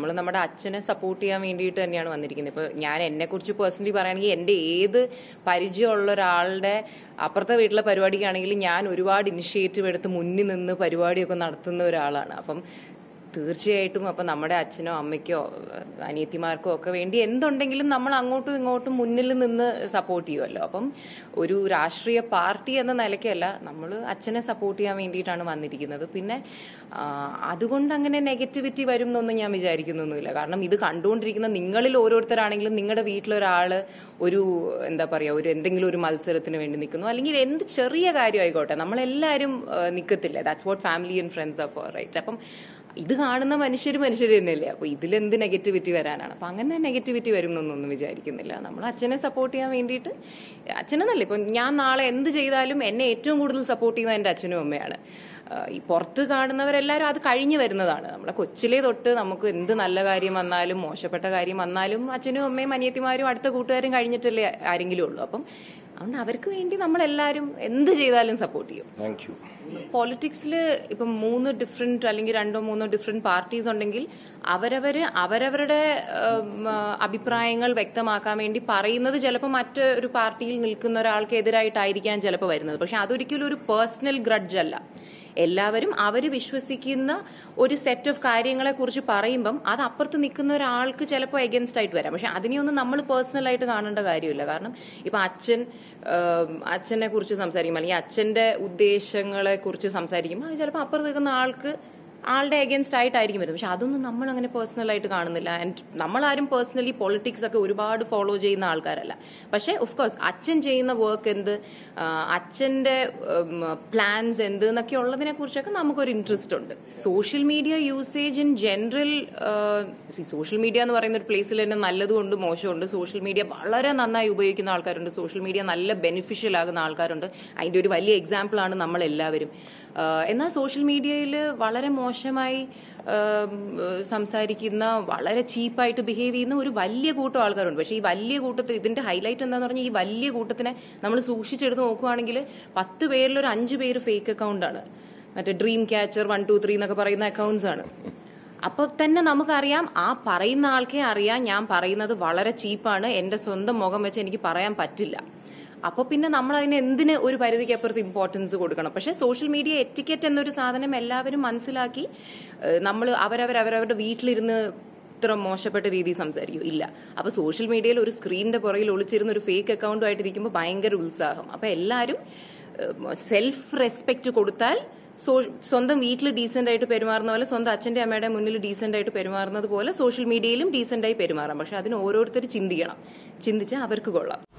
നമ്മൾ നമ്മുടെ അച്ഛനെ സപ്പോർട്ട് ചെയ്യാൻ വേണ്ടിയിട്ട് തന്നെയാണ് വന്നിരിക്കുന്നത് ഇപ്പോൾ ഞാൻ എന്നെക്കുറിച്ച് പേഴ്സണലി പറയുകയാണെങ്കിൽ എൻ്റെ ഏത് പരിചയമുള്ള ഒരാളുടെ അപ്പുറത്തെ വീട്ടിലെ പരിപാടിക്കാണെങ്കിൽ ഞാൻ ഒരുപാട് ഇനിഷ്യേറ്റീവ് എടുത്ത് മുന്നിൽ നിന്ന് പരിപാടിയൊക്കെ നടത്തുന്ന ഒരാളാണ് അപ്പം തീർച്ചയായിട്ടും അപ്പൊ നമ്മുടെ അച്ഛനോ അമ്മയ്ക്കോ അനിയത്തിമാർക്കോ ഒക്കെ വേണ്ടി എന്തുണ്ടെങ്കിലും നമ്മൾ അങ്ങോട്ടും ഇങ്ങോട്ടും മുന്നിൽ നിന്ന് സപ്പോർട്ട് ചെയ്യുമല്ലോ അപ്പം ഒരു രാഷ്ട്രീയ പാർട്ടി എന്ന നിലയ്ക്കല്ല നമ്മൾ അച്ഛനെ സപ്പോർട്ട് ചെയ്യാൻ വേണ്ടിയിട്ടാണ് വന്നിരിക്കുന്നത് പിന്നെ അതുകൊണ്ട് അങ്ങനെ നെഗറ്റിവിറ്റി വരും എന്നൊന്നും ഞാൻ വിചാരിക്കുന്നൊന്നുമില്ല കാരണം ഇത് കണ്ടുകൊണ്ടിരിക്കുന്ന നിങ്ങളിൽ ഓരോരുത്തരാണെങ്കിലും നിങ്ങളുടെ വീട്ടിലൊരാൾ ഒരു എന്താ പറയുക ഒരു എന്തെങ്കിലും ഒരു മത്സരത്തിന് വേണ്ടി നിൽക്കുന്നു അല്ലെങ്കിൽ എന്ത് ചെറിയ കാര്യമായിക്കോട്ടെ നമ്മളെല്ലാവരും നിൽക്കത്തില്ല that's what family and friends of right അപ്പം ഇത് കാണുന്ന മനുഷ്യർ മനുഷ്യർ തന്നെയല്ലേ അപ്പോൾ ഇതിലെന്ത് നെഗറ്റിവിറ്റി വരാനാണ് അപ്പൊ അങ്ങനെ നെഗറ്റിവിറ്റി വരും എന്നൊന്നും വിചാരിക്കുന്നില്ല നമ്മൾ അച്ഛനെ സപ്പോർട്ട് ചെയ്യാൻ വേണ്ടിയിട്ട് അച്ഛനെന്നല്ലേ ഇപ്പൊ ഞാൻ നാളെ എന്ത് ചെയ്താലും എന്നെ ഏറ്റവും കൂടുതൽ സപ്പോർട്ട് ചെയ്യുന്നത് എന്റെ അച്ഛനും അമ്മയാണ് ഈ പുറത്ത് കാണുന്നവരെല്ലാരും അത് കഴിഞ്ഞു വരുന്നതാണ് നമ്മളെ കൊച്ചിലെ തൊട്ട് നമുക്ക് എന്ത് നല്ല കാര്യം വന്നാലും മോശപ്പെട്ട കാര്യം വന്നാലും അച്ഛനും അമ്മയും അനിയത്തിമാരും അടുത്ത കൂട്ടുകാരും കഴിഞ്ഞിട്ടല്ലേ ആരെങ്കിലും ഉള്ളൂ അപ്പം അതുകൊണ്ട് അവർക്ക് വേണ്ടി നമ്മളെല്ലാവരും എന്ത് ചെയ്താലും സപ്പോർട്ട് ചെയ്യും പോളിറ്റിക്സിൽ ഇപ്പം മൂന്ന് ഡിഫറെന്റ് അല്ലെങ്കിൽ രണ്ടോ മൂന്നോ ഡിഫറെന്റ് പാർട്ടീസ് ഉണ്ടെങ്കിൽ അവരവര് അവരവരുടെ അഭിപ്രായങ്ങൾ വ്യക്തമാക്കാൻ വേണ്ടി പറയുന്നത് ചിലപ്പോൾ മറ്റൊരു പാർട്ടിയിൽ നിൽക്കുന്ന ഒരാൾക്ക് എതിരായിട്ടായിരിക്കാം ചിലപ്പോൾ വരുന്നത് പക്ഷെ അതൊരിക്കലും ഒരു പേഴ്സണൽ ഗ്രഡ്ജ് അല്ല എല്ലാവരും അവർ വിശ്വസിക്കുന്ന ഒരു സെറ്റ് ഓഫ് കാര്യങ്ങളെ കുറിച്ച് പറയുമ്പം അത് അപ്പുറത്ത് നിൽക്കുന്ന ഒരാൾക്ക് ചിലപ്പോൾ എഗൻസ്റ്റ് ആയിട്ട് വരാം പക്ഷെ അതിനെയൊന്നും നമ്മൾ പേഴ്സണലായിട്ട് കാണേണ്ട കാര്യമില്ല കാരണം ഇപ്പൊ അച്ഛൻ അച്ഛനെ കുറിച്ച് സംസാരിക്കും അല്ലെങ്കിൽ അച്ഛന്റെ ഉദ്ദേശങ്ങളെ കുറിച്ച് സംസാരിക്കുമ്പോൾ അത് ചിലപ്പോൾ അപ്പുറത്ത് നിൽക്കുന്ന ആൾക്ക് ആളുടെ അഗേൻസ്റ്റ് ആയിട്ടായിരിക്കും വരുന്നത് പക്ഷെ അതൊന്നും നമ്മൾ അങ്ങനെ പേഴ്സണലായിട്ട് കാണുന്നില്ല ആൻഡ് നമ്മളാരും പേഴ്സണലി പൊളിറ്റിക്സ് ഒക്കെ ഒരുപാട് ഫോളോ ചെയ്യുന്ന ആൾക്കാരല്ല പക്ഷേ കോഴ്സ് അച്ഛൻ ചെയ്യുന്ന വർക്ക് എന്ത് അച്ഛൻ്റെ പ്ലാൻസ് എന്ത് എന്നൊക്കെ ഉള്ളതിനെ കുറിച്ചൊക്കെ നമുക്കൊരു ഇൻട്രസ്റ്റ് ഉണ്ട് social media usage in general social media എന്ന് പറയുന്ന ഒരു പ്ലേസിൽ തന്നെ നല്ലതുകൊണ്ട് മോശമുണ്ട് സോഷ്യൽ മീഡിയ വളരെ നന്നായി ഉപയോഗിക്കുന്ന ആൾക്കാരുണ്ട് സോഷ്യൽ മീഡിയ നല്ല ബെനിഫിഷ്യൽ ആകുന്ന ആൾക്കാരുണ്ട് അതിൻ്റെ ഒരു വലിയ എക്സാമ്പിളാണ് നമ്മളെല്ലാവരും എന്നാൽ സോഷ്യൽ മീഡിയയിൽ വളരെ മോശമായി സംസാരിക്കുന്ന വളരെ ചീപ്പായിട്ട് ബിഹേവ് ചെയ്യുന്ന ഒരു വലിയ കൂട്ടം ആൾക്കാരുണ്ട് പക്ഷേ ഈ വലിയ കൂട്ടത്തിൽ ഇതിന്റെ ഹൈലൈറ്റ് എന്താന്ന് പറഞ്ഞാൽ ഈ വലിയ കൂട്ടത്തിനെ നമ്മൾ സൂക്ഷിച്ചെടുത്ത് നോക്കുവാണെങ്കിൽ പത്ത് പേരിൽ ഒരു അഞ്ച് പേര് ഫേക്ക് അക്കൗണ്ടാണ് മറ്റേ dream catcher one two three എന്നൊക്കെ പറയുന്ന അക്കൗണ്ട്സ് ആണ് അപ്പൊ തന്നെ നമുക്കറിയാം ആ പറയുന്ന ആൾക്കേ അറിയാം ഞാൻ പറയുന്നത് വളരെ ചീപ്പാണ് എന്റെ സ്വന്തം മുഖം വെച്ച് എനിക്ക് പറയാൻ പറ്റില്ല അപ്പോൾ പിന്നെ നമ്മൾ അതിന് എന്തിന് ഒരു പരിധിക്ക് അപ്പുറത്ത് ഇമ്പോർട്ടൻസ് കൊടുക്കണം പക്ഷേ സോഷ്യൽ മീഡിയ എറ്റിക്കറ്റ് എന്നൊരു സാധനം എല്ലാവരും മനസ്സിലാക്കി നമ്മൾ അവരവർ അവരവരുടെ വീട്ടിലിരുന്ന് ഇത്ര മോശപ്പെട്ട രീതിയിൽ സംസാരിക്കും ഇല്ല അപ്പോൾ സോഷ്യൽ മീഡിയയിൽ ഒരു സ്ക്രീനിന്റെ പുറകിൽ ഒളിച്ചിരുന്ന ഒരു ഫേക്ക് അക്കൗണ്ടുമായിട്ടിരിക്കുമ്പോൾ ഭയങ്കര ഉത്സാഹം അപ്പോൾ എല്ലാവരും സെൽഫ് റെസ്പെക്റ്റ് കൊടുത്താൽ സ്വന്തം വീട്ടിൽ ഡീസെന്റ് ആയിട്ട് പെരുമാറുന്ന പോലെ സ്വന്തം അച്ഛന്റെ അമ്മയുടെ മുന്നിൽ ഡീസെന്റ് ആയിട്ട് പെരുമാറുന്നത് പോലെ സോഷ്യൽ മീഡിയയിലും ഡീസെന്റ് ആയി പെരുമാറാം പക്ഷെ അതിന് ഓരോരുത്തർ ചിന്തിക്കണം ചിന്തിച്ചാൽ അവർക്ക് കൊള്ളാം